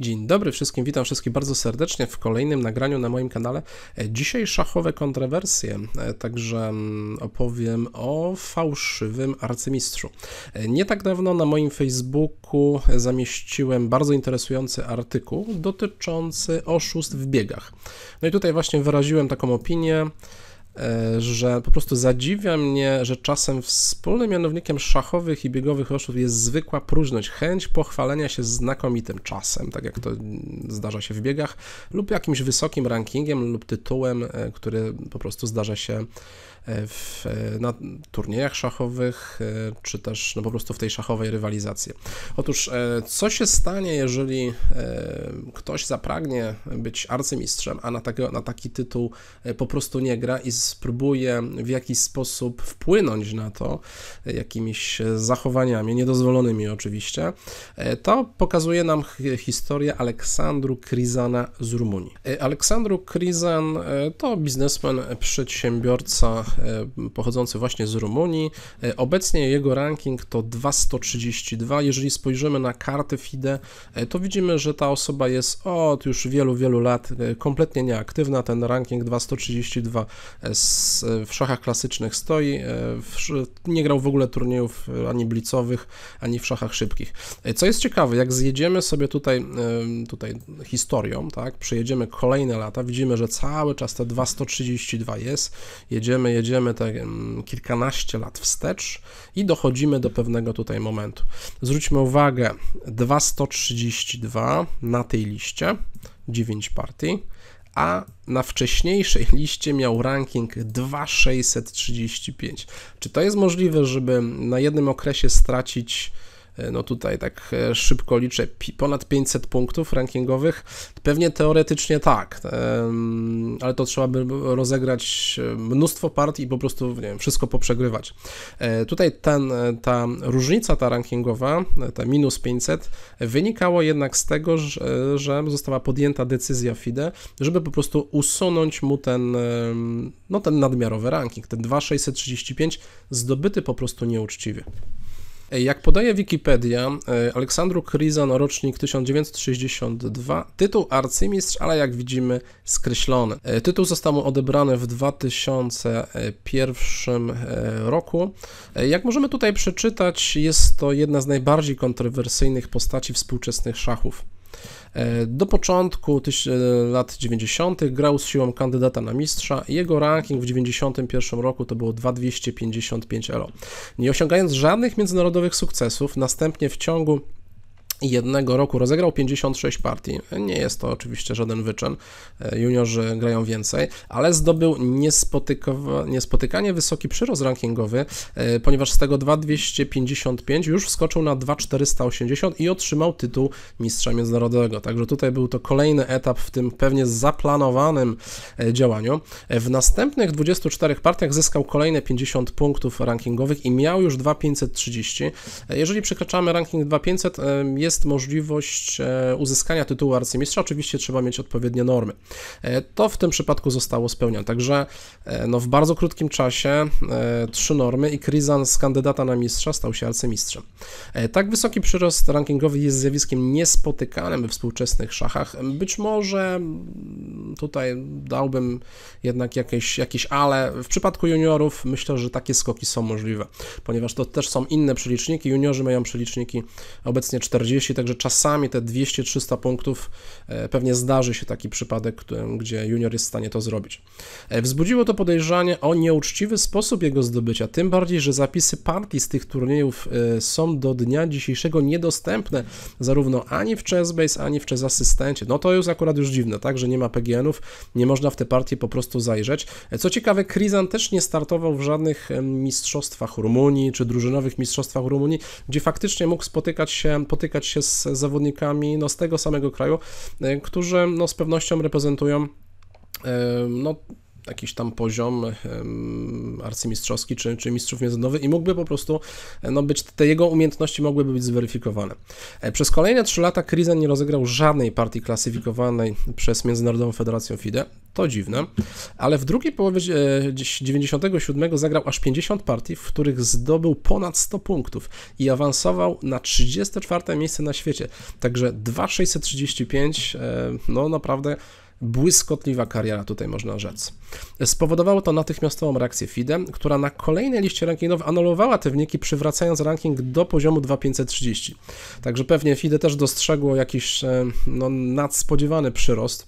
Dzień dobry wszystkim, witam wszystkich bardzo serdecznie w kolejnym nagraniu na moim kanale. E, dzisiaj szachowe kontrowersje, e, także mm, opowiem o fałszywym arcymistrzu. E, nie tak dawno na moim Facebooku zamieściłem bardzo interesujący artykuł dotyczący oszustw w biegach. No i tutaj właśnie wyraziłem taką opinię, E, że po prostu zadziwia mnie, że czasem wspólnym mianownikiem szachowych i biegowych oszustw jest zwykła próżność, chęć pochwalenia się znakomitym czasem, tak jak to zdarza się w biegach, lub jakimś wysokim rankingiem lub tytułem, e, który po prostu zdarza się E, w, e, na turniejach szachowych, e, czy też no, po prostu w tej szachowej rywalizacji. Otóż, co się stanie, jeżeli ktoś zapragnie być arcymistrzem, a na, taki na taki tytuł po prostu nie gra i spróbuje w jakiś sposób wpłynąć na to jakimiś zachowaniami, niedozwolonymi oczywiście, to pokazuje nam historię Aleksandru Krizana z Rumunii. Aleksandru Krizan to biznesmen, przedsiębiorca, E, pochodzący właśnie z Rumunii. E, obecnie jego ranking to 232. Jeżeli spojrzymy na karty FIDE, e, to widzimy, że ta osoba jest od już wielu, wielu lat kompletnie nieaktywna. Ten ranking 232 w szachach klasycznych stoi. Nie grał w ogóle turniejów ani blicowych, ani w szachach szybkich. Co jest ciekawe, jak zjedziemy sobie tutaj, tutaj historią, tak, przejedziemy kolejne lata, widzimy, że cały czas te 232 jest. Jedziemy, jedziemy jedziemy tak kilkanaście lat wstecz i dochodzimy do pewnego tutaj momentu. Zwróćmy uwagę, 2132 na tej liście, 9 partii, a na wcześniejszej liście miał ranking 2635. Czy to jest możliwe, żeby na jednym okresie stracić E, no tutaj tak e, szybko liczę, ponad 500 punktów rankingowych? Pewnie teoretycznie tak, ale to trzeba by rozegrać e, mnóstwo partii i po prostu, nie wiem, wszystko poprzegrywać. Tutaj ten, ta różnica ta rankingowa, ta minus 500, wynikało jednak z tego, że, została podjęta decyzja FIDE, żeby po prostu usunąć mu ten, no ten nadmiarowy ranking, ten 2635 zdobyty po prostu nieuczciwie. Jak podaje Wikipedia, e, Aleksandru Kryzan, rocznik 1962, tytuł arcymistrz, ale jak widzimy skreślony. E, tytuł został mu odebrany w 2001 e, roku. Jak możemy tutaj przeczytać, jest to jedna z najbardziej kontrowersyjnych postaci współczesnych szachów. E, do początku e, lat 90. grał z siłą kandydata na mistrza. Jego ranking w 91 roku to było 2255 elo. Nie osiągając żadnych międzynarodowych sukcesów, następnie w ciągu jednego roku rozegrał 56 partii. Nie jest to oczywiście żaden wyczyn. E, juniorzy grają więcej, ale zdobył niespotyka- niespotykanie wysoki przyrost rankingowy, e, ponieważ z tego 2255 już wskoczył na 2480 i otrzymał tytuł mistrza międzynarodowego. Także tutaj był to kolejny etap w tym pewnie zaplanowanym e, działaniu. W następnych 24 partiach zyskał kolejne 50 punktów rankingowych i miał już 2530. Jeżeli przekraczamy ranking 2500, jest jest możliwość e, uzyskania tytułu arcymistrza, oczywiście trzeba mieć odpowiednie normy. E, to w tym przypadku zostało spełnione, także e, no, w bardzo krótkim czasie trzy normy i Kryzan z kandydata na mistrza stał się arcymistrzem. Tak wysoki przyrost rankingowy jest zjawiskiem niespotykanym we współczesnych szachach. Być może mm, tutaj dałbym jednak jakieś, jakieś ale. W przypadku juniorów myślę, że takie skoki są możliwe, ponieważ to też są inne przeliczniki. Juniorzy mają przeliczniki obecnie 40 jeśli także czasami te 200-300 punktów e, pewnie zdarzy się taki przypadek, gdzie junior jest w stanie to zrobić. E, wzbudziło to podejrzanie o nieuczciwy sposób jego zdobycia, tym bardziej, że zapisy partii z tych turniejów e, są do dnia dzisiejszego niedostępne zarówno ani w ChessBase, ani w Chess No to jest akurat już dziwne, tak, że nie ma PGN-ów, nie można w te partie po prostu zajrzeć. Co ciekawe, Krizan też nie startował w żadnych mistrzostwach Rumunii, czy drużynowych mistrzostwach Rumunii, gdzie faktycznie mógł spotykać się, potykać spotkać się z zawodnikami no, z tego samego kraju, e, którzy no, z pewnością reprezentują e, no, jakiś tam poziom arcymistrzowski czy, czy mistrzów międzynarodowy i mógłby po prostu e, no być, te jego umiejętności mogłyby być zweryfikowane. E, przez kolejne 3 lata Krizen nie rozegrał żadnej partii klasyfikowanej przez Międzynarodową Federację FIDE. To dziwne, ale w drugiej połowie 97 e, zagrał aż 50 partii, w których zdobył ponad 100 punktów i awansował na 34 miejsce na świecie. Także 2635, no naprawdę Błyskotliwa kariera, tutaj można rzec. Spowodowało to natychmiastową reakcję FIDE, która na kolejnej liście rankingów anulowała te wyniki, przywracając ranking do poziomu 2530. Także pewnie FIDE też dostrzegło jakiś e, no, nadspodziewany przyrost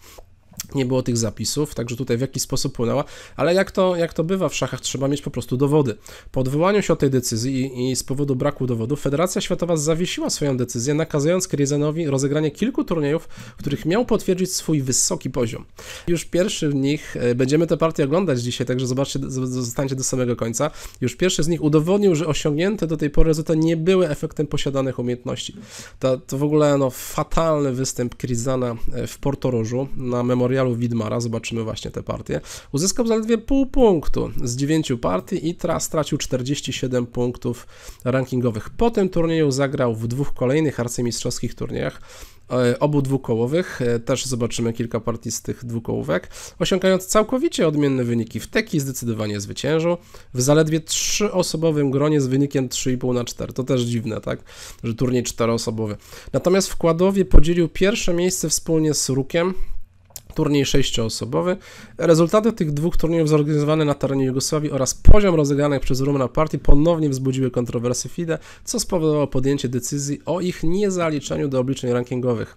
nie było tych zapisów, także tutaj w jakiś sposób płynęła, ale jak to, jak to bywa w szachach, trzeba mieć po prostu dowody. Po odwołaniu się od tej decyzji i, i z powodu braku dowodów, Federacja Światowa zawiesiła swoją decyzję, nakazując Kryzenowi rozegranie kilku turniejów, w których miał potwierdzić swój wysoki poziom. Już pierwszy z nich, e, będziemy te partie oglądać dzisiaj, także zobaczcie, zostańcie do samego końca, już pierwszy z nich udowodnił, że osiągnięte do tej pory rezultaty nie były efektem posiadanych umiejętności. To, to w ogóle no, fatalny występ Kryzana e, w Portorożu na memorial serialu Widmara, zobaczymy właśnie te partie, uzyskał zaledwie pół punktu z dziewięciu partii i tra stracił 47 punktów rankingowych. Po tym turnieju zagrał w dwóch kolejnych arcymistrzowskich turniejach e, obu dwukołowych, e, też zobaczymy kilka partii z tych dwukołówek, osiągając całkowicie odmienne wyniki. W teki zdecydowanie zwyciężył, w zaledwie trzyosobowym gronie z wynikiem 3,5 na 4. To też dziwne, tak, że turniej czteroosobowy. Natomiast w Kładowie podzielił pierwsze miejsce wspólnie z Rukiem, turniej sześcioosobowy. Rezultaty tych dwóch turniejów zorganizowane na terenie Jugosławii oraz poziom rozegranych przez Rumna partii ponownie wzbudziły kontrowersje FIDE, co spowodowało podjęcie decyzji o ich niezaliczeniu do obliczeń rankingowych.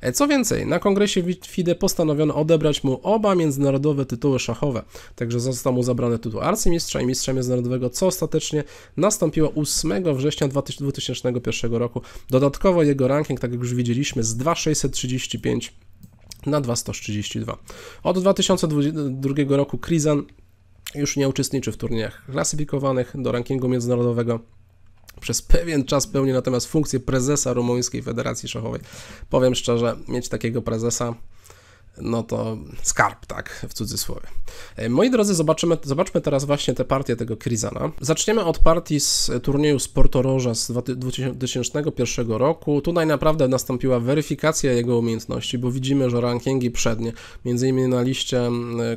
E, co więcej, na kongresie FIDE postanowiono odebrać mu oba międzynarodowe tytuły szachowe, także został mu zabrany tytuł arcymistrza i mistrza międzynarodowego, co ostatecznie nastąpiło 8 września 2001 roku. Dodatkowo jego ranking, tak jak już widzieliśmy, z 2635 na 2,132. Od 2002 roku Krizan już nie uczestniczy w turniejach klasyfikowanych do rankingu międzynarodowego. Przez pewien czas pełni natomiast funkcję prezesa Rumuńskiej Federacji Szachowej. Powiem szczerze, mieć takiego prezesa no to skarb, tak, w cudzysłowie. E, moi drodzy, zobaczymy, zobaczmy teraz właśnie te partie tego Krizana. Zaczniemy od partii z turnieju z Sportoroża z 2001 roku. Tutaj naprawdę nastąpiła weryfikacja jego umiejętności, bo widzimy, że rankingi przednie, między innymi na liście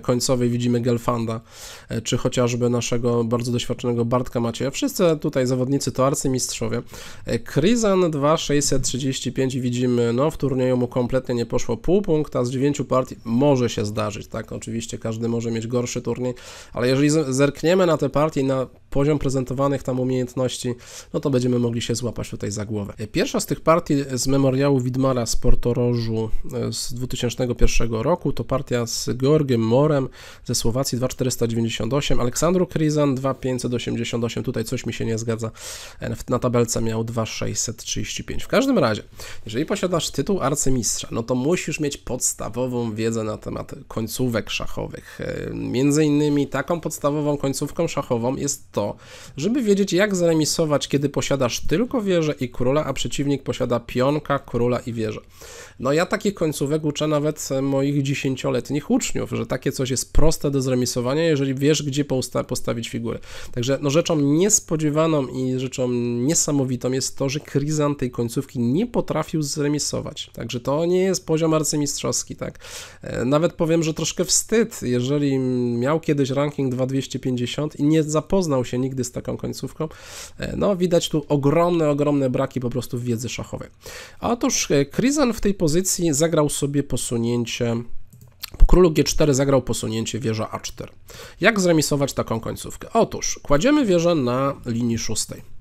końcowej widzimy Gelfanda, e, czy chociażby naszego bardzo doświadczonego Bartka Macieja. Wszyscy tutaj zawodnicy to arcymistrzowie. E, Krizan 2635 widzimy, no w turnieju mu kompletnie nie poszło pół punkta z 9 partii może się zdarzyć, tak? Oczywiście każdy może mieć gorszy turniej, ale jeżeli zerkniemy na te partie i na poziom prezentowanych tam umiejętności, no to będziemy mogli się złapać tutaj za głowę. Pierwsza z tych partii z memoriału Widmara z Portorożu e, z 2001 roku to partia z Georgiem Morem ze Słowacji 2498, Aleksandru Krizan 2588, tutaj coś mi się nie zgadza, e, na tabelce miał 2635. W każdym razie, jeżeli posiadasz tytuł arcymistrza, no to musisz mieć podstawową podstawową wiedzę na temat końcówek szachowych. E, między innymi taką podstawową końcówką szachową jest to, żeby wiedzieć jak zremisować, kiedy posiadasz tylko wieżę i króla, a przeciwnik posiada pionka, króla i wieżę. No ja takich końcówek uczę nawet e, moich dziesięcioletnich uczniów, że takie coś jest proste do zremisowania, jeżeli wiesz gdzie postawić figurę. Także no rzeczą niespodziewaną i rzeczą niesamowitą jest to, że Kryzan tej końcówki nie potrafił zremisować. Także to nie jest poziom arcymistrzowski, tak? E, nawet powiem, że troszkę wstyd, jeżeli miał kiedyś ranking 250 i nie zapoznał się nigdy z taką końcówką, e, no widać tu ogromne, ogromne braki po prostu w wiedzy szachowej. Otóż e, Kryzan w tej pozycji zagrał sobie posunięcie po królu G4 zagrał posunięcie wieża A4. Jak zremisować taką końcówkę? Otóż kładziemy wieżę na linii szóstej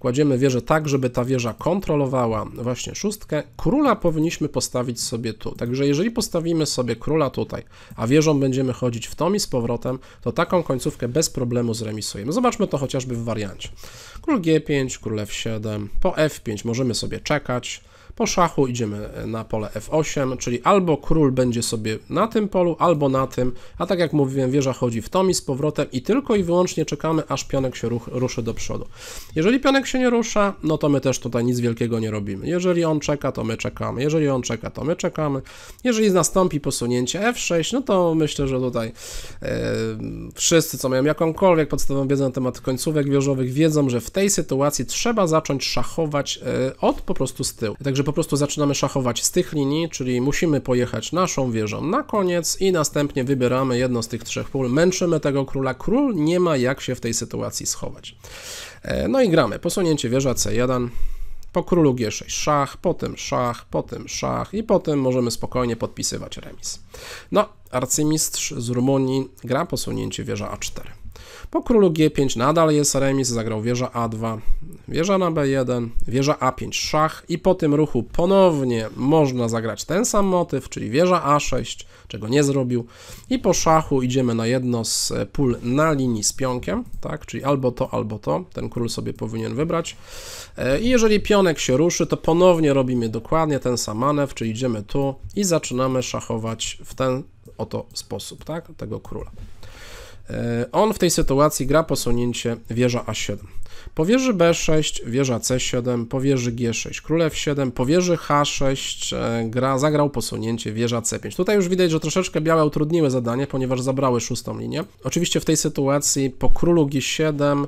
kładziemy wieżę tak, żeby ta wieża kontrolowała właśnie szóstkę, króla powinniśmy postawić sobie tu. Także jeżeli postawimy sobie króla tutaj, a wieżą będziemy chodzić w tom i z powrotem, to taką końcówkę bez problemu zremisujemy. Zobaczmy to chociażby w wariancie. Król G5, król F7, po F5 możemy sobie czekać, po szachu idziemy na pole F8, czyli albo król będzie sobie na tym polu, albo na tym, a tak jak mówiłem, wieża chodzi w tom i z powrotem i tylko i wyłącznie czekamy, aż pionek się ruch, ruszy do przodu. Jeżeli pionek się nie rusza, no to my też tutaj nic wielkiego nie robimy. Jeżeli on czeka, to my czekamy. Jeżeli on czeka, to my czekamy. Jeżeli nastąpi posunięcie F6, no to myślę, że tutaj e, wszyscy, co mają jakąkolwiek podstawową wiedzę na temat końcówek wieżowych, wiedzą, że w tej sytuacji trzeba zacząć szachować e, od po prostu z tyłu. Także po prostu zaczynamy szachować z tych linii, czyli musimy pojechać naszą wieżą na koniec i następnie wybieramy jedno z tych trzech pól, męczymy tego króla. Król nie ma jak się w tej sytuacji schować. E, no i gramy. Posunięcie wieża C1, po królu G6 szach, potem szach, potem szach i potem możemy spokojnie podpisywać remis. No, arcymistrz z Rumunii gra posunięcie wieża A4. Po królu G5 nadal jest remis, zagrał wieża A2, wieża na B1, wieża A5 szach i po tym ruchu ponownie można zagrać ten sam motyw, czyli wieża A6, czego nie zrobił i po szachu idziemy na jedno z e, pól na linii z pionkiem, tak, czyli albo to, albo to, ten król sobie powinien wybrać e, i jeżeli pionek się ruszy, to ponownie robimy dokładnie ten sam manewr, czyli idziemy tu i zaczynamy szachować w ten oto sposób, tak, tego króla. E, on w tej sytuacji gra posunięcie wieża A7. Po wieży B6 wieża C7, po wieży G6 król F7, po wieży H6 gra, zagrał posunięcie wieża C5. Tutaj już widać, że troszeczkę białe utrudniły zadanie, ponieważ zabrały szóstą linię. Oczywiście w tej sytuacji po królu G7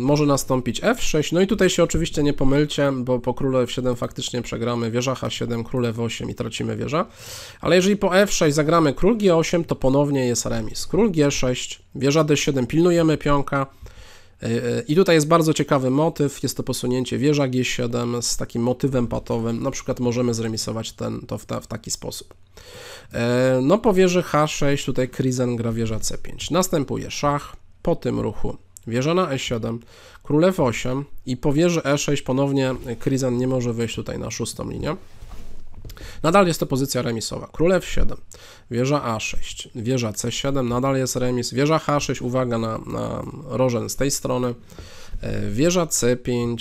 może nastąpić F6, no i tutaj się oczywiście nie pomylcie, bo po królu F7 faktycznie przegramy wieża H7, król F8 i tracimy wieża, ale jeżeli po F6 zagramy król G8, to ponownie jest remis. Król G6, wieża D7, pilnujemy pionka, E, e, I tutaj jest bardzo ciekawy motyw, jest to posunięcie wieża G7 z takim motywem patowym, na przykład możemy zremisować ten, to w, ta, w taki sposób. E, no po wieży H6 tutaj Krizen gra wieża C5, następuje szach, po tym ruchu wieża na E7, król F8 i po wieży E6 ponownie Krizen nie może wejść tutaj na szóstą linię. Nadal jest to pozycja remisowa. Królew 7, wieża A6, wieża C7, nadal jest remis, wieża H6, uwaga na, na rożen z tej strony, e, wieża C5,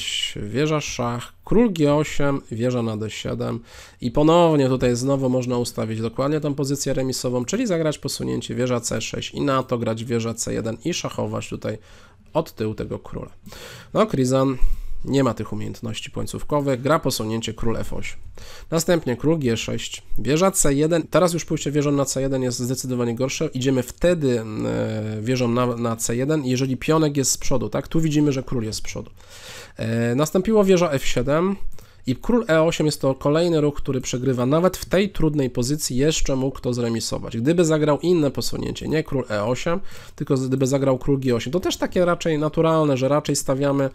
wieża szach, król G8, wieża na D7 i ponownie tutaj znowu można ustawić dokładnie tą pozycję remisową, czyli zagrać posunięcie wieża C6 i na to grać wieża C1 i szachować tutaj od tyłu tego króla. No, Krizan nie ma tych umiejętności pońcówkowych, gra posunięcie król f8. Następnie król g6, wieża c1, teraz już pójście wieżą na c1 jest zdecydowanie gorsze, idziemy wtedy e, wieżą na, na c1, jeżeli pionek jest z przodu, tak, tu widzimy, że król jest z przodu. E, nastąpiło wieża f7, i król e8 jest to kolejny ruch, który przegrywa. Nawet w tej trudnej pozycji jeszcze mógł to zremisować. Gdyby zagrał inne posunięcie, nie król e8, tylko gdyby zagrał król g8, to też takie raczej naturalne, że raczej stawiamy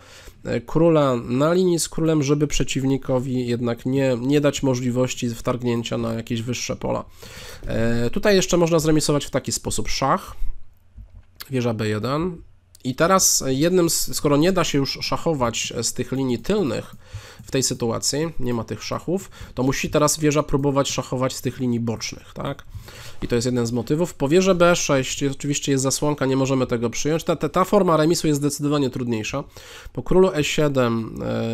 e, króla na linii z królem, żeby przeciwnikowi jednak nie, nie dać możliwości wtargnięcia na jakieś wyższe pola. E, tutaj jeszcze można zremisować w taki sposób szach, wieża b1, i teraz jednym, z, skoro nie da się już szachować z tych linii tylnych w tej sytuacji, nie ma tych szachów, to musi teraz wieża próbować szachować z tych linii bocznych, tak? I to jest jeden z motywów. Po wieże B6 oczywiście jest zasłonka, nie możemy tego przyjąć. Ta, ta, ta forma remisu jest zdecydowanie trudniejsza. Po królu E7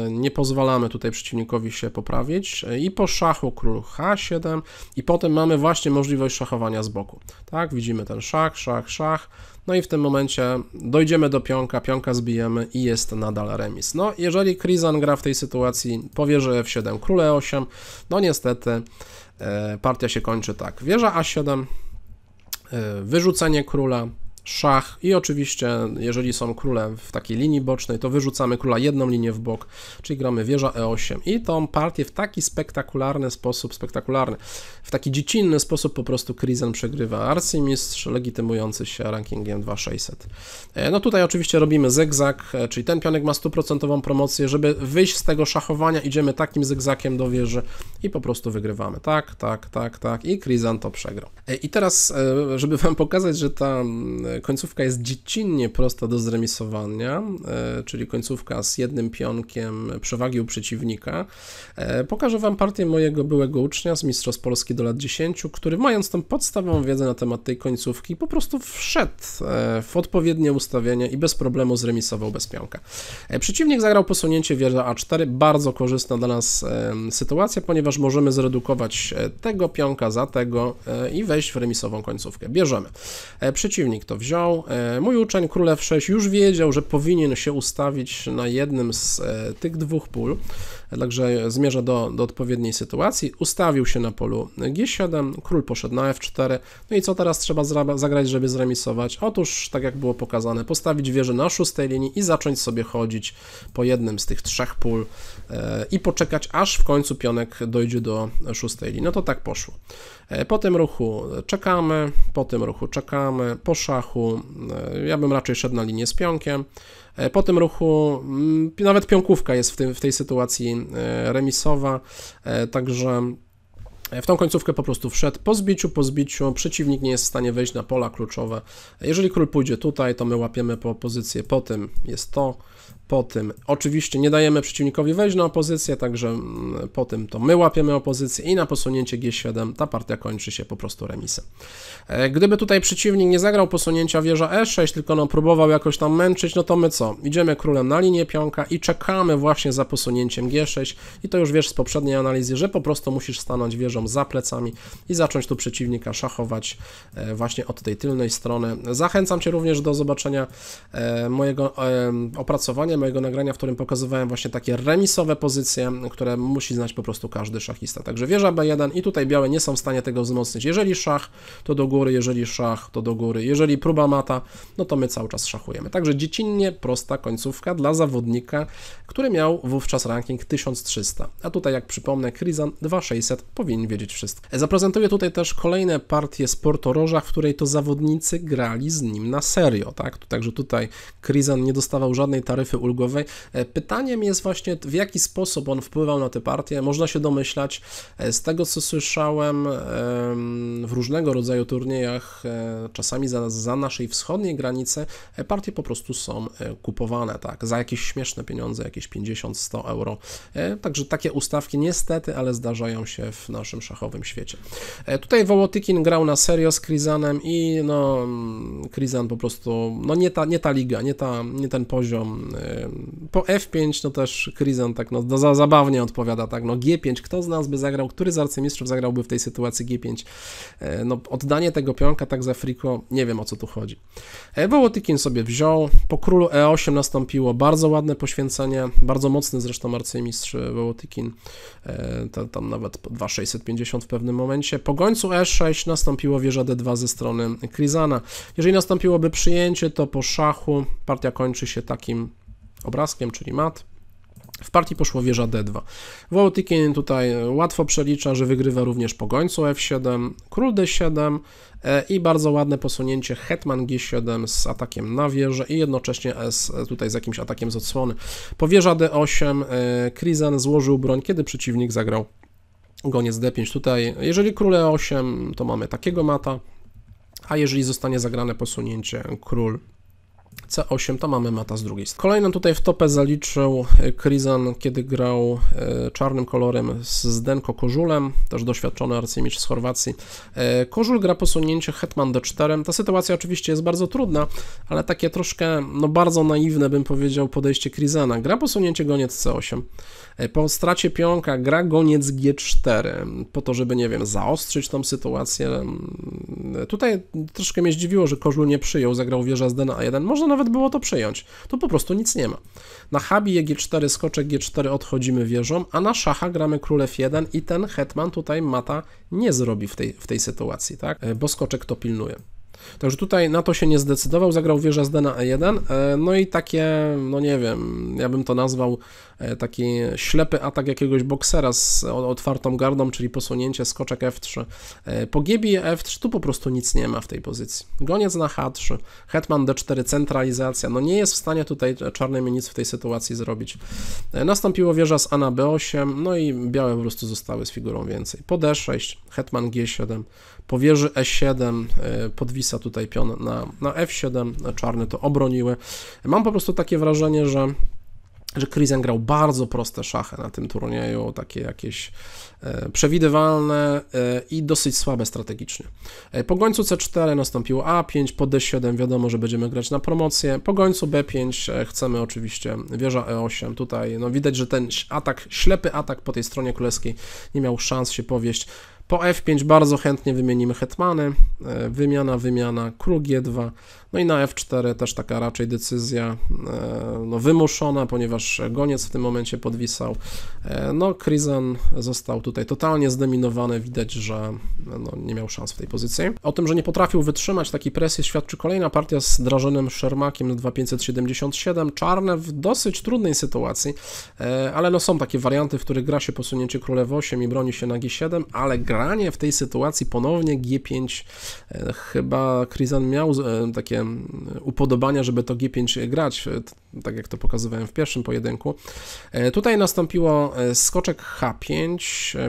e, nie pozwalamy tutaj przeciwnikowi się poprawić i po szachu król H7 i potem mamy właśnie możliwość szachowania z boku, tak? Widzimy ten szach, szach, szach no i w tym momencie dojdziemy do pionka, pionka zbijemy i jest nadal remis. No jeżeli Krizan gra w tej sytuacji, powierzy F7, króle E8, no niestety e, partia się kończy tak. Wieża A7, e, wyrzucenie króla, szach i oczywiście, jeżeli są królem w takiej linii bocznej, to wyrzucamy króla jedną linię w bok, czyli gramy wieża e8 i tą partię w taki spektakularny sposób, spektakularny, w taki dziecinny sposób po prostu Krizen przegrywa arcymistrz legitymujący się rankingiem 2600. E, no tutaj oczywiście robimy zygzak, e, czyli ten pionek ma stuprocentową promocję, żeby wyjść z tego szachowania idziemy takim zygzakiem do wieży i po prostu wygrywamy. Tak, tak, tak, tak i Krizen to przegrał. E, I teraz, żeby wam pokazać, że ta Końcówka jest dziecinnie prosta do zremisowania, e, czyli końcówka z jednym pionkiem przewagi u przeciwnika. E, pokażę Wam partię mojego byłego ucznia z Mistrzostw Polski do lat 10, który mając tą podstawową wiedzę na temat tej końcówki, po prostu wszedł e, w odpowiednie ustawienie i bez problemu zremisował bez pionka. Przeciwnik zagrał posunięcie wieża A4, bardzo korzystna dla nas sytuacja, ponieważ możemy zredukować tego pionka za tego i wejść w remisową końcówkę. Bierzemy. Przeciwnik to wziął. E, mój uczeń, król f6, już wiedział, że powinien się ustawić na jednym z e, tych dwóch pól, także zmierza do, do odpowiedniej sytuacji. Ustawił się na polu g7, król poszedł na f4. No i co teraz trzeba zagrać, żeby zremisować? Otóż, tak jak było pokazane, postawić wieżę na szóstej linii i zacząć sobie chodzić po jednym z tych trzech pól e, i poczekać, aż w końcu pionek dojdzie do szóstej linii. No to tak poszło. E, po tym ruchu czekamy, po tym ruchu czekamy, po szachu, e, ja bym raczej szedł na linię z pionkiem. E, po tym ruchu mm, nawet pionkówka jest w, tym, w tej sytuacji remisowa, także w tą końcówkę po prostu wszedł po zbiciu, po zbiciu, przeciwnik nie jest w stanie wejść na pola kluczowe. Jeżeli król pójdzie tutaj, to my łapiemy po pozycję, po tym jest to, po tym. Oczywiście nie dajemy przeciwnikowi wejść na opozycję, także mm, po tym to my łapiemy opozycję i na posunięcie G7 ta partia kończy się po prostu remisem. E, gdyby tutaj przeciwnik nie zagrał posunięcia wieża E6, tylko no próbował jakoś tam męczyć, no to my co? Idziemy królem na linię pionka i czekamy właśnie za posunięciem G6 i to już wiesz z poprzedniej analizy, że po prostu musisz stanąć wieżą za plecami i zacząć tu przeciwnika szachować e, właśnie od tej tylnej strony. Zachęcam Cię również do zobaczenia e, mojego opracowania mojego nagrania, w którym pokazywałem właśnie takie remisowe pozycje, które musi znać po prostu każdy szachista. Także wieża B1 i tutaj białe nie są w stanie tego wzmocnić. Jeżeli szach, to do góry, jeżeli szach, to do góry, jeżeli próba mata, no to my cały czas szachujemy. Także dziecinnie prosta końcówka dla zawodnika, który miał wówczas ranking 1300. A tutaj, jak przypomnę, Kryzan 2600 powinien wiedzieć wszystko. Zaprezentuję tutaj też kolejne partie z Portoroża, w której to zawodnicy grali z nim na serio, tak? Także tutaj Kryzan nie dostawał żadnej taryfy ulgowej, Hamburgowej. E, pytaniem jest właśnie, w jaki sposób on wpływał na tę partię. Można się domyślać, e, z tego co słyszałem w różnego rodzaju turniejach, e, czasami za, za naszej wschodniej granicy, partie po prostu są kupowane, tak, za jakieś śmieszne pieniądze, jakieś 50-100 euro. Także takie ustawki niestety, ale zdarzają się w naszym szachowym świecie. Tutaj Wołotykin grał na serio z Krizanem i no, mm, Krizan po prostu, no nie ta, nie ta liga, nie, ta, nie ten poziom po F5 no też Kryzan tak no, za, zabawnie odpowiada tak, no G5, kto z nas by zagrał, który z arcymistrzów zagrałby w tej sytuacji G5? E, no oddanie tego pionka tak za friko, nie wiem o co tu chodzi. E, Wołotykin sobie wziął, po królu E8 nastąpiło bardzo ładne poświęcenie, bardzo mocny zresztą arcymistrz Wołotykin, e, tam nawet 2650 w pewnym momencie. Po gońcu E6 nastąpiło wieża D2 ze strony Kryzana. Jeżeli nastąpiłoby przyjęcie, to po szachu partia kończy się takim obrazkiem, czyli mat. W partii poszło wieża d2. Wołtykin tutaj e, łatwo przelicza, że wygrywa również po gońcu f7, król d7 e, i bardzo ładne posunięcie hetman g7 z atakiem na wieżę i jednocześnie s e, tutaj z jakimś atakiem z odsłony. Po wieża d8 Krizen złożył broń, kiedy przeciwnik zagrał goniec d5. Tutaj jeżeli król e8 to mamy takiego mata, a jeżeli zostanie zagrane posunięcie król C8, to mamy mata z drugiej strony. Kolejną tutaj w topę zaliczył e, Kryzan, kiedy grał e, czarnym kolorem z Denko Kożulem, też doświadczony arcymistrz z Chorwacji. E, Kożul gra posunięcie Hetman D4. Ta sytuacja oczywiście jest bardzo trudna, ale takie troszkę, no bardzo naiwne bym powiedział podejście Kryzana. Gra posunięcie goniec C8. Po stracie pionka gra goniec G4, po to, żeby, nie wiem, zaostrzyć tą sytuację. Mm, tutaj troszkę mnie zdziwiło, że Kożul nie przyjął, zagrał wieża z D1. Można nawet nawet było to przejąć. Tu po prostu nic nie ma. Na habi G4, skoczek G4 odchodzimy wieżą, a na szacha gramy królew 1 i ten hetman tutaj mata nie zrobi w tej, w tej sytuacji, tak? E, bo skoczek to pilnuje. Także tutaj na to się nie zdecydował, zagrał wieża z Dena E1, e, no i takie, no nie wiem, ja bym to nazwał e, taki ślepy atak jakiegoś boksera z otwartą gardą, czyli posunięcie skoczek F3. E, po F3 tu po prostu nic nie ma w tej pozycji. Goniec na H3, hetman D4, centralizacja, no nie jest w stanie tutaj czarny nic w tej sytuacji zrobić. Nastąpiło wieża z A na B8, no i białe po prostu zostały z figurą więcej. Po D6, hetman G7, po wieży E7 e, podwisa tutaj pion na, na F7, czarne to obroniły. Mam po prostu takie wrażenie, że że Krizen grał bardzo proste szachy na tym turnieju, takie jakieś e, przewidywalne e, i dosyć słabe strategicznie. Po gońcu C4 nastąpiło A5, po D7 wiadomo, że będziemy grać na promocję, po gońcu B5 chcemy oczywiście wieża E8, tutaj no widać, że ten atak, ślepy atak po tej stronie królewskiej nie miał szans się powieść. Po F5 bardzo chętnie wymienimy hetmany, e, wymiana, wymiana, król G2, no i na F4 też taka raczej decyzja e, no, wymuszona, ponieważ goniec w tym momencie podwisał. E, no Kryzan został tutaj totalnie zdominowany, widać, że no, nie miał szans w tej pozycji. O tym, że nie potrafił wytrzymać takiej presji świadczy kolejna partia z drażonym Szermakiem na 2577, czarne w dosyć trudnej sytuacji, ale no są takie warianty, w których gra się posunięcie królew 8 i broni się na G7, ale gra w tej sytuacji ponownie G5 e, chyba Krizan miał e, takie mm, upodobania, żeby to G5 grać, e, tak jak to pokazywałem w pierwszym pojedynku. Tutaj nastąpiło skoczek H5,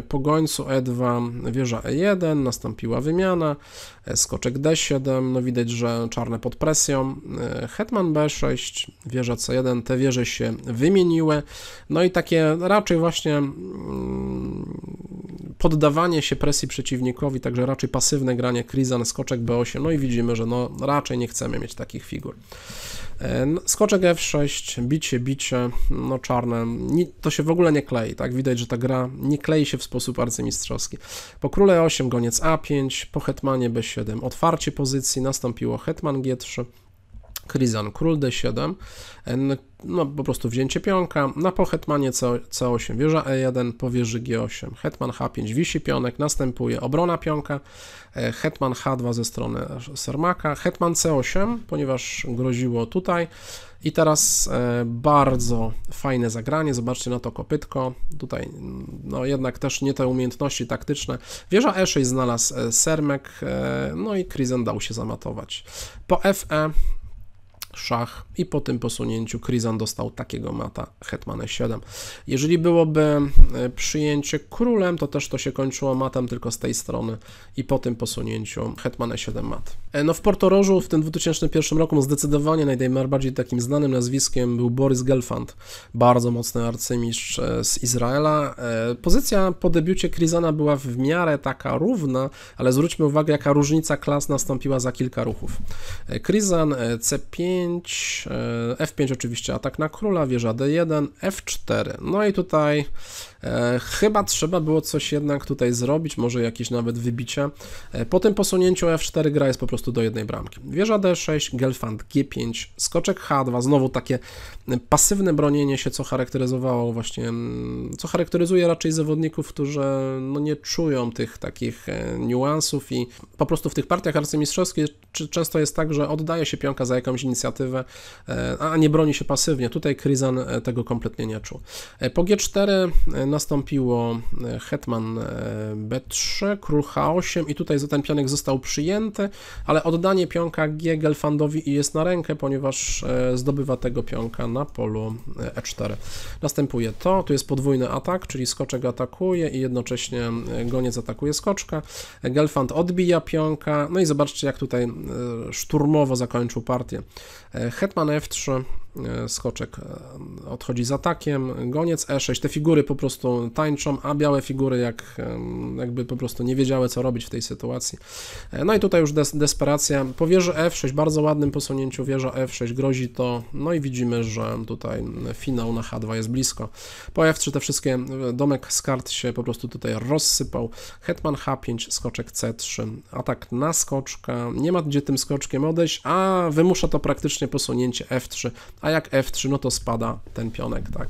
po gońcu E2 wieża E1, nastąpiła wymiana, skoczek D7, no widać, że czarne pod presją, hetman B6, wieża C1, te wieże się wymieniły, no i takie raczej właśnie mm, poddawanie się presji przeciwnikowi, także raczej pasywne granie Krizan, skoczek B8, no i widzimy, że no raczej nie chcemy mieć takich figur. E, no, skoczek F6, bicie, bicie, no czarne, to się w ogóle nie klei, tak, widać, że ta gra nie klei się w sposób arcymistrzowski. Po króle 8 goniec A5, po hetmanie B7, otwarcie pozycji, nastąpiło hetman G3, Krizan, król D7, no, po prostu wzięcie pionka, na po hetmanie C, C8 wieża E1, po wieży G8 hetman H5 wisi pionek, następuje obrona pionka, e, hetman H2 ze strony Sermaka, hetman C8, ponieważ groziło tutaj i teraz e, bardzo fajne zagranie, zobaczcie na to kopytko, tutaj no jednak też nie te umiejętności taktyczne. Wieża E6 znalazł e, Sermek, no i Krizen dał się zamatować. Po FE szach i po tym posunięciu Kryzan dostał takiego mata hetman e7. Jeżeli byłoby e, przyjęcie królem, to też to się kończyło matem tylko z tej strony i po tym posunięciu hetman e7 mat. E, no w Portorożu w tym 2001 roku zdecydowanie najbardziej takim znanym nazwiskiem był Boris Gelfand, bardzo mocny arcymistrz e, z Izraela. Pozycja po debiucie Kryzana była w miarę taka równa, ale zwróćmy uwagę jaka różnica klas nastąpiła za kilka ruchów. Kryzan C5 F5 e, oczywiście atak na króla, wieża D1, F4. No i tutaj E, chyba trzeba było coś jednak tutaj zrobić, może jakieś nawet wybicia. E, po tym posunięciu F4 gra jest po prostu do jednej bramki. Wieża D6, Gelfand G5, skoczek H2, znowu takie pasywne bronienie się, co charakteryzowało właśnie, co charakteryzuje raczej zawodników, którzy no nie czują tych takich e, niuansów i po prostu w tych partiach arcymistrzowskich często jest tak, że oddaje się pionka za jakąś inicjatywę, a nie broni się pasywnie. Tutaj Kryzan tego kompletnie nie czuł. Po G4 nastąpiło e, hetman e, b3, król h8 i tutaj ten pionek został przyjęty, ale oddanie pionka g Gelfandowi jest na rękę, ponieważ e, zdobywa tego pionka na polu e4. Następuje to, tu jest podwójny atak, czyli skoczek atakuje i jednocześnie goniec atakuje skoczka. Gelfand odbija pionka, no i zobaczcie jak tutaj szturmowo zakończył partię. Hetman f3, E, skoczek e, odchodzi z atakiem, goniec E6, te figury po prostu tańczą, a białe figury jak jakby po prostu nie wiedziały co robić w tej sytuacji. E, no i tutaj już des desperacja, po wieży F6, bardzo ładnym posunięciu wieża F6, grozi to, no i widzimy, że tutaj finał na H2 jest blisko. Po F3 te wszystkie, domek z kart się po prostu tutaj rozsypał, hetman H5, skoczek C3, atak na skoczka, nie ma gdzie tym skoczkiem odejść, a wymusza to praktycznie posunięcie F3, a jak F3, no to spada ten pionek, tak.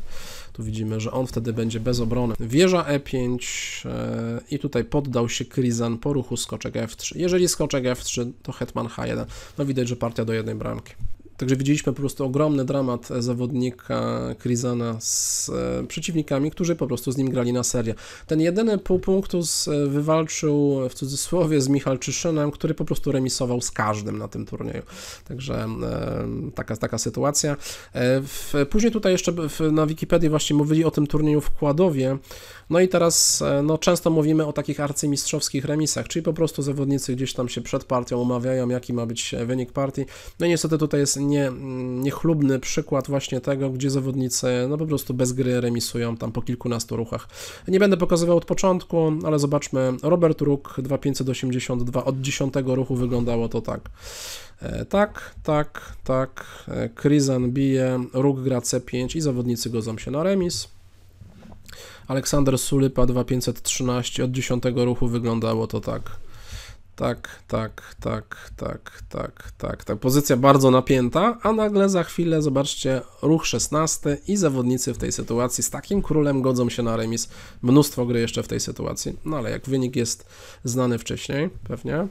Tu widzimy, że on wtedy będzie bez obrony. Wieża E5 e, i tutaj poddał się Krizan po ruchu skoczek F3. Jeżeli skoczek F3, to hetman H1. No widać, że partia do jednej bramki. Także widzieliśmy po prostu ogromny dramat zawodnika Krizana z e, przeciwnikami, którzy po prostu z nim grali na serię. Ten jedyny pół punktu e, wywalczył w cudzysłowie z Michal Czyszynem, który po prostu remisował z każdym na tym turnieju. Także e, taka, taka sytuacja. Później tutaj jeszcze na Wikipedii właśnie mówili o tym turnieju w Kładowie. No i teraz no, często mówimy o takich arcymistrzowskich remisach, czyli po prostu zawodnicy gdzieś tam się przed partią umawiają, jaki ma być wynik partii. No i niestety tutaj jest nie, niechlubny przykład właśnie tego, gdzie zawodnicy no po prostu bez gry remisują tam po kilkunastu ruchach. Nie będę pokazywał od początku, ale zobaczmy. Robert Rook 2582 od 10 ruchu wyglądało to tak. E, tak, tak, tak. E, Kryzan bije, Ruk gra C5 i zawodnicy godzą się na remis. Aleksander Sulypa 2513 od 10 ruchu wyglądało to tak. Tak, tak, tak, tak, tak, tak. Ta pozycja bardzo napięta, a nagle za chwilę zobaczcie ruch 16 i zawodnicy w tej sytuacji z takim królem godzą się na remis. Mnóstwo gry jeszcze w tej sytuacji, no ale jak wynik jest znany wcześniej, pewnie.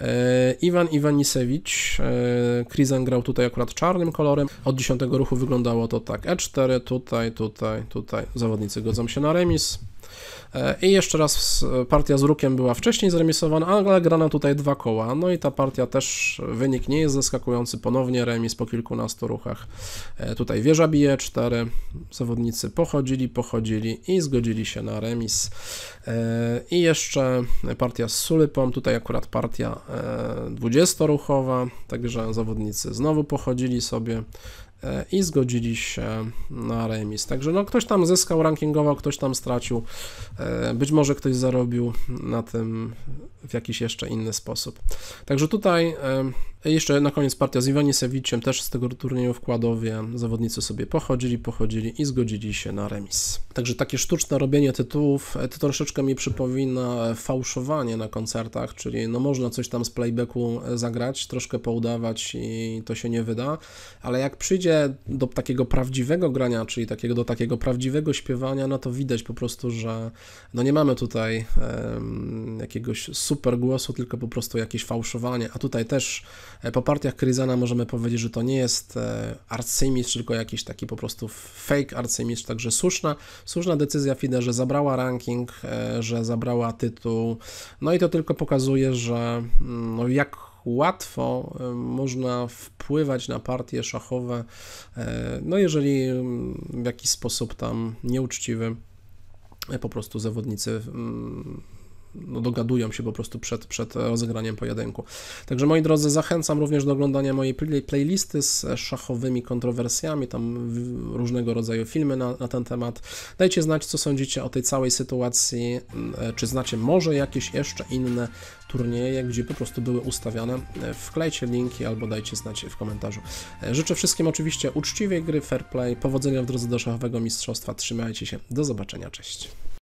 E, Iwan Iwanisewicz, Krizen e, grał tutaj akurat czarnym kolorem. Od 10 ruchu wyglądało to tak: E4, tutaj, tutaj, tutaj. Zawodnicy godzą się na remis. E, I jeszcze raz partia z Rukiem była wcześniej zremisowana, ale grana tutaj dwa koła. No i ta partia też, e, wynik nie jest zaskakujący, ponownie remis po kilkunastu ruchach. E, tutaj wieża bije cztery. zawodnicy pochodzili, pochodzili i zgodzili się na remis. I jeszcze partia z Sulipą. tutaj akurat partia dwudziestoruchowa, także zawodnicy znowu pochodzili sobie, E, i zgodzili się na remis. Także no, ktoś tam zyskał rankingowo, ktoś tam stracił. E, być może ktoś zarobił na tym w jakiś jeszcze inny sposób. Także tutaj e, E, jeszcze na koniec partia z Iwanisewiczem, też z tego turnieju wkładowie zawodnicy sobie pochodzili, pochodzili i zgodzili się na remis. Także takie sztuczne robienie tytułów, e, to troszeczkę mi przypomina e, fałszowanie na koncertach, czyli no można coś tam z playbacku zagrać, troszkę poudawać i to się nie wyda, ale jak przyjdzie do takiego prawdziwego grania, czyli takiego, do takiego prawdziwego śpiewania, no to widać po prostu, że no nie mamy tutaj um, jakiegoś super głosu, tylko po prostu jakieś fałszowanie, a tutaj też E, po partiach Kryzana możemy powiedzieć, że to nie jest e, arcymistrz, tylko jakiś taki po prostu fake arcymistrz, także słuszna, słuszna decyzja FIDE, że zabrała ranking, e, że zabrała tytuł, no i to tylko pokazuje, że mm, no jak łatwo można wpływać na partie szachowe, no jeżeli mm, w jakiś sposób tam nieuczciwy po prostu zawodnicy mm, no, dogadują się po prostu przed, przed rozegraniem pojedynku. Także moi drodzy, zachęcam również do oglądania mojej play playlisty z szachowymi kontrowersjami, tam różnego rodzaju filmy na, na ten temat. Dajcie znać, co sądzicie o tej całej sytuacji, mm, czy znacie może jakieś jeszcze inne turnieje, gdzie po prostu były ustawiane. Wklejcie linki albo dajcie znać w komentarzu. Życzę wszystkim oczywiście uczciwej gry, fair play, powodzenia w drodze do szachowego mistrzostwa. Trzymajcie się, do zobaczenia, cześć.